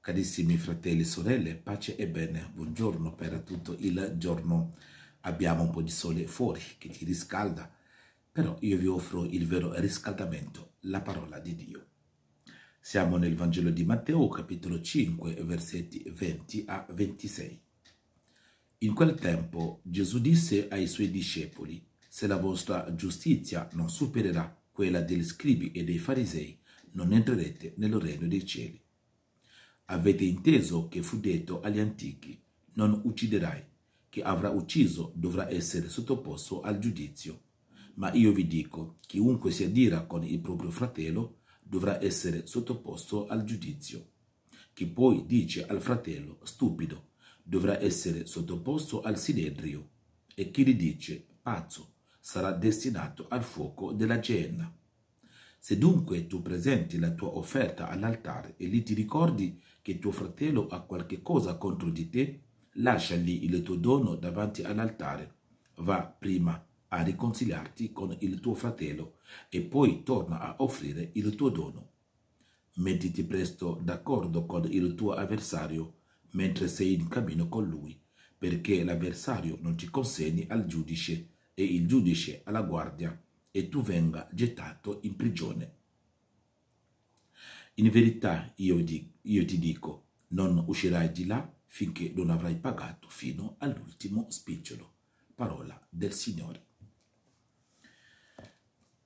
Carissimi fratelli e sorelle, pace e bene, buongiorno per tutto il giorno. Abbiamo un po' di sole fuori che ti riscalda, però io vi offro il vero riscaldamento, la parola di Dio. Siamo nel Vangelo di Matteo, capitolo 5, versetti 20 a 26. In quel tempo Gesù disse ai suoi discepoli, se la vostra giustizia non supererà quella degli scribi e dei farisei, non entrerete nel regno dei cieli. Avete inteso che fu detto agli antichi, non ucciderai. Chi avrà ucciso dovrà essere sottoposto al giudizio. Ma io vi dico, chiunque si addira con il proprio fratello dovrà essere sottoposto al giudizio. Chi poi dice al fratello, stupido, dovrà essere sottoposto al sinedrio. E chi gli dice, pazzo, sarà destinato al fuoco della genna. Se dunque tu presenti la tua offerta all'altare e lì ti ricordi che tuo fratello ha qualche cosa contro di te, lascia lì il tuo dono davanti all'altare. Va prima a riconciliarti con il tuo fratello e poi torna a offrire il tuo dono. Mettiti presto d'accordo con il tuo avversario mentre sei in cammino con lui, perché l'avversario non ti consegni al giudice e il giudice alla guardia e tu venga gettato in prigione. In verità io, di, io ti dico, non uscirai di là finché non avrai pagato fino all'ultimo spicciolo. Parola del Signore.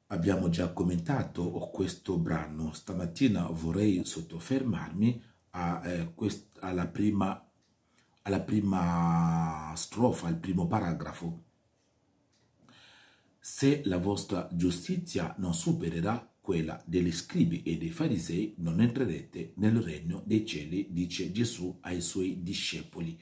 Abbiamo già commentato questo brano. Stamattina vorrei sottofermarmi a, eh, quest, alla, prima, alla prima strofa, al primo paragrafo. Se la vostra giustizia non supererà quella degli scribi e dei farisei, non entrerete nel regno dei cieli, dice Gesù ai suoi discepoli.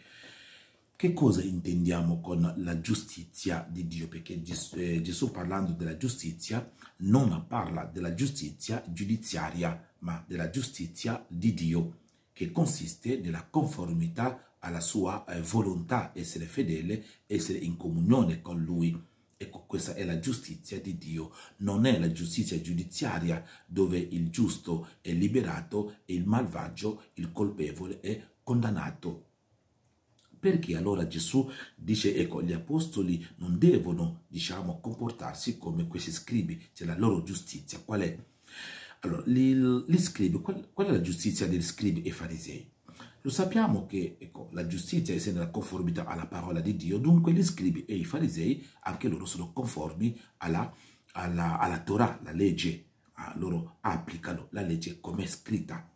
Che cosa intendiamo con la giustizia di Dio? Perché eh, Gesù parlando della giustizia non parla della giustizia giudiziaria, ma della giustizia di Dio, che consiste nella conformità alla sua eh, volontà, essere fedele, essere in comunione con Lui Ecco, questa è la giustizia di Dio, non è la giustizia giudiziaria dove il giusto è liberato e il malvagio, il colpevole, è condannato. Perché allora Gesù dice, ecco, gli apostoli non devono, diciamo, comportarsi come questi scribi, cioè la loro giustizia qual è? Allora, gli, gli scribi, qual, qual è la giustizia degli scribi e farisei? Lo sappiamo che ecco, la giustizia è nella conformità alla parola di Dio, dunque gli scribi e i farisei anche loro sono conformi alla, alla, alla Torah, la legge, ah, loro applicano la legge come è scritta.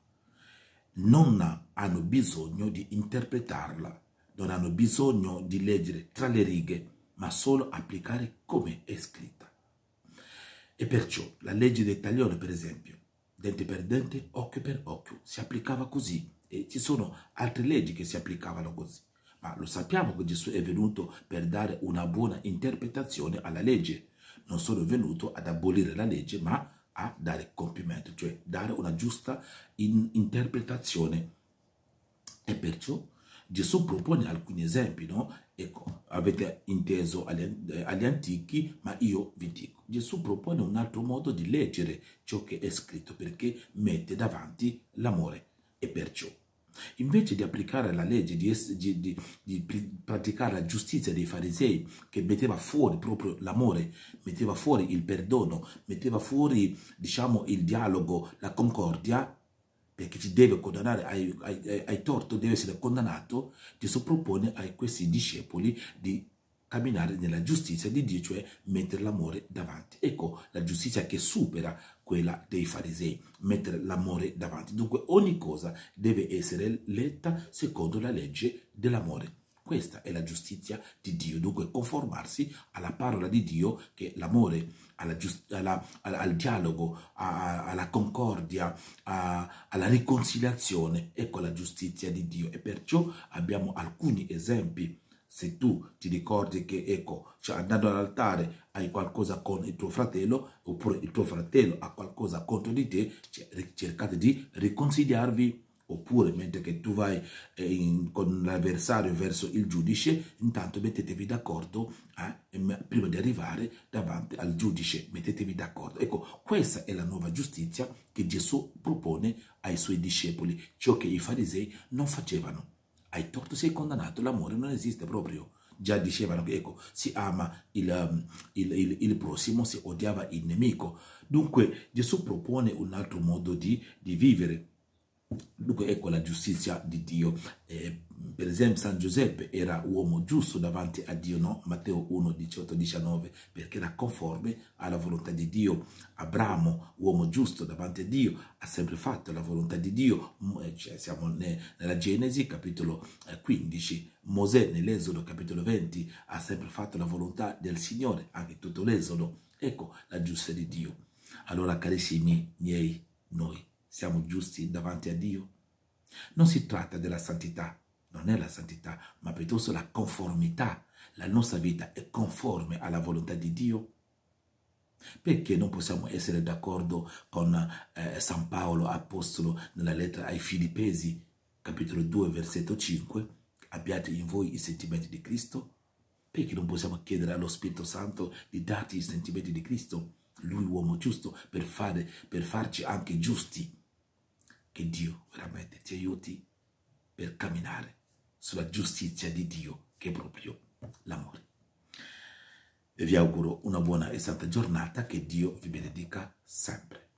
Non hanno bisogno di interpretarla, non hanno bisogno di leggere tra le righe, ma solo applicare come è scritta. E perciò la legge del taglione, per esempio, dente per dente, occhio per occhio, si applicava così e ci sono altre leggi che si applicavano così. Ma lo sappiamo che Gesù è venuto per dare una buona interpretazione alla legge. Non sono venuto ad abolire la legge, ma a dare compimento, cioè dare una giusta in interpretazione. E perciò Gesù propone alcuni esempi, no? Ecco, avete inteso agli, agli antichi, ma io vi dico, Gesù propone un altro modo di leggere ciò che è scritto perché mette davanti l'amore. E perciò Invece di applicare la legge, di, di, di, di, praticare la giustizia dei farisei, che metteva fuori proprio l'amore, metteva fuori il perdono, metteva fuori, diciamo, il dialogo, la concordia, perché ci deve condannare ai, ai, ai torto, deve essere condannato, Gesù propone a questi discepoli di camminare nella giustizia di Dio, cioè mettere l'amore davanti. Ecco la giustizia che supera quella dei farisei, mettere l'amore davanti. Dunque ogni cosa deve essere letta secondo la legge dell'amore. Questa è la giustizia di Dio, dunque conformarsi alla parola di Dio che l'amore, al dialogo, a, alla concordia, a, alla riconciliazione, ecco la giustizia di Dio. E perciò abbiamo alcuni esempi se tu ti ricordi che ecco, cioè andando all'altare hai qualcosa con il tuo fratello oppure il tuo fratello ha qualcosa contro di te, cercate di riconciliarvi oppure mentre che tu vai eh, in, con l'avversario verso il giudice, intanto mettetevi d'accordo eh, prima di arrivare davanti al giudice, mettetevi d'accordo. Ecco, questa è la nuova giustizia che Gesù propone ai suoi discepoli, ciò che i farisei non facevano hai torto, sei condannato, l'amore non esiste proprio. Già dicevano che ecco, si ama il, um, il, il, il, prossimo, si odiava il nemico. Dunque Gesù propone un altro modo di, di vivere. Dunque ecco la giustizia di Dio. Eh, per esempio San Giuseppe era uomo giusto davanti a Dio, no? Matteo 1, 18, 19, perché era conforme alla volontà di Dio. Abramo, uomo giusto davanti a Dio, ha sempre fatto la volontà di Dio. Eh, cioè, siamo nella Genesi, capitolo 15. Eh, Mosè, nell'Esodo, capitolo 20, ha sempre fatto la volontà del Signore, anche tutto l'Esodo. Ecco la giusta di Dio. Allora, carissimi miei, noi siamo giusti davanti a Dio? Non si tratta della santità, non è la santità, ma piuttosto la conformità. La nostra vita è conforme alla volontà di Dio. Perché non possiamo essere d'accordo con eh, San Paolo, apostolo, nella lettera ai Filippesi, capitolo 2, versetto 5, abbiate in voi i sentimenti di Cristo? Perché non possiamo chiedere allo Spirito Santo di darti i sentimenti di Cristo, lui uomo giusto, per, fare, per farci anche giusti? Che Dio veramente ti aiuti per camminare sulla giustizia di Dio, che è proprio l'amore. E vi auguro una buona e santa giornata, che Dio vi benedica sempre.